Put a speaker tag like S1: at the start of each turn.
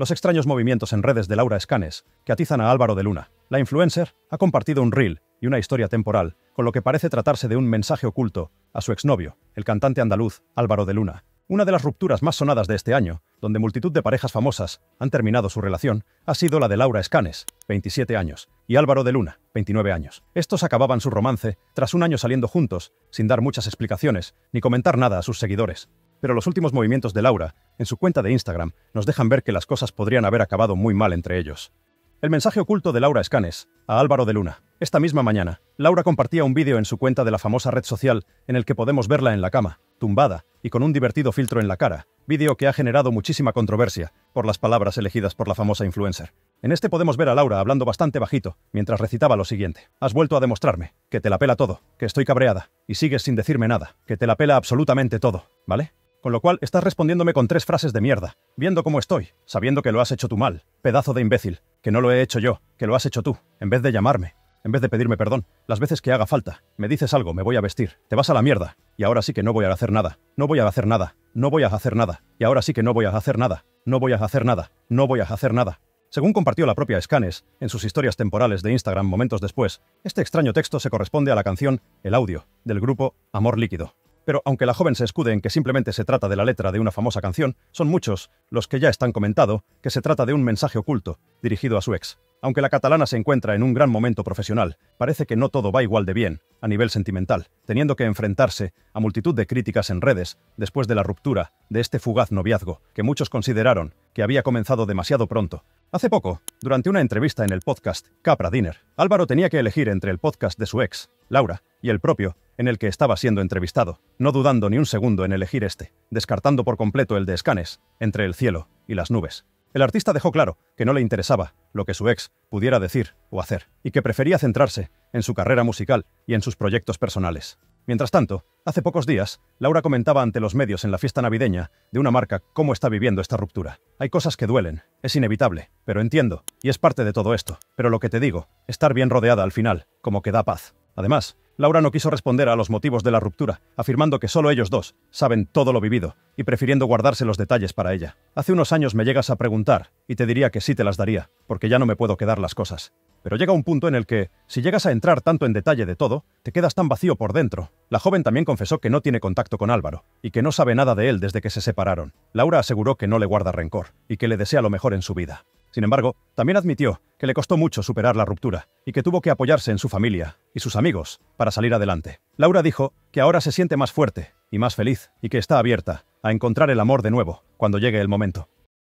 S1: los extraños movimientos en redes de Laura Escanes, que atizan a Álvaro de Luna. La influencer ha compartido un reel y una historia temporal, con lo que parece tratarse de un mensaje oculto a su exnovio, el cantante andaluz Álvaro de Luna. Una de las rupturas más sonadas de este año, donde multitud de parejas famosas han terminado su relación, ha sido la de Laura Escanes, 27 años, y Álvaro de Luna, 29 años. Estos acababan su romance tras un año saliendo juntos, sin dar muchas explicaciones ni comentar nada a sus seguidores pero los últimos movimientos de Laura, en su cuenta de Instagram, nos dejan ver que las cosas podrían haber acabado muy mal entre ellos. El mensaje oculto de Laura Escanes, a Álvaro de Luna. Esta misma mañana, Laura compartía un vídeo en su cuenta de la famosa red social en el que podemos verla en la cama, tumbada y con un divertido filtro en la cara, vídeo que ha generado muchísima controversia por las palabras elegidas por la famosa influencer. En este podemos ver a Laura hablando bastante bajito mientras recitaba lo siguiente. Has vuelto a demostrarme que te la pela todo, que estoy cabreada, y sigues sin decirme nada, que te la pela absolutamente todo, ¿vale? Con lo cual, estás respondiéndome con tres frases de mierda, viendo cómo estoy, sabiendo que lo has hecho tú mal, pedazo de imbécil, que no lo he hecho yo, que lo has hecho tú, en vez de llamarme, en vez de pedirme perdón, las veces que haga falta, me dices algo, me voy a vestir, te vas a la mierda, y ahora sí que no voy a hacer nada, no voy a hacer nada, no voy a hacer nada, y ahora sí que no voy a hacer nada, no voy a hacer nada, no voy a hacer nada. Según compartió la propia Scanes en sus historias temporales de Instagram momentos después, este extraño texto se corresponde a la canción El audio del grupo Amor Líquido. Pero aunque la joven se escude en que simplemente se trata de la letra de una famosa canción, son muchos los que ya están comentado que se trata de un mensaje oculto dirigido a su ex. Aunque la catalana se encuentra en un gran momento profesional, parece que no todo va igual de bien, a nivel sentimental, teniendo que enfrentarse a multitud de críticas en redes después de la ruptura de este fugaz noviazgo, que muchos consideraron que había comenzado demasiado pronto. Hace poco, durante una entrevista en el podcast Capra Dinner, Álvaro tenía que elegir entre el podcast de su ex, Laura, y el propio, en el que estaba siendo entrevistado, no dudando ni un segundo en elegir este, descartando por completo el de Escanes, entre el cielo y las nubes. El artista dejó claro que no le interesaba lo que su ex pudiera decir o hacer, y que prefería centrarse en su carrera musical y en sus proyectos personales. Mientras tanto, hace pocos días, Laura comentaba ante los medios en la fiesta navideña de una marca cómo está viviendo esta ruptura. Hay cosas que duelen, es inevitable, pero entiendo, y es parte de todo esto. Pero lo que te digo, estar bien rodeada al final, como que da paz. Además, Laura no quiso responder a los motivos de la ruptura, afirmando que solo ellos dos saben todo lo vivido y prefiriendo guardarse los detalles para ella. Hace unos años me llegas a preguntar y te diría que sí te las daría, porque ya no me puedo quedar las cosas. Pero llega un punto en el que, si llegas a entrar tanto en detalle de todo, te quedas tan vacío por dentro. La joven también confesó que no tiene contacto con Álvaro, y que no sabe nada de él desde que se separaron. Laura aseguró que no le guarda rencor, y que le desea lo mejor en su vida. Sin embargo, también admitió que le costó mucho superar la ruptura y que tuvo que apoyarse en su familia y sus amigos para salir adelante. Laura dijo que ahora se siente más fuerte y más feliz y que está abierta a encontrar el amor de nuevo cuando llegue el momento.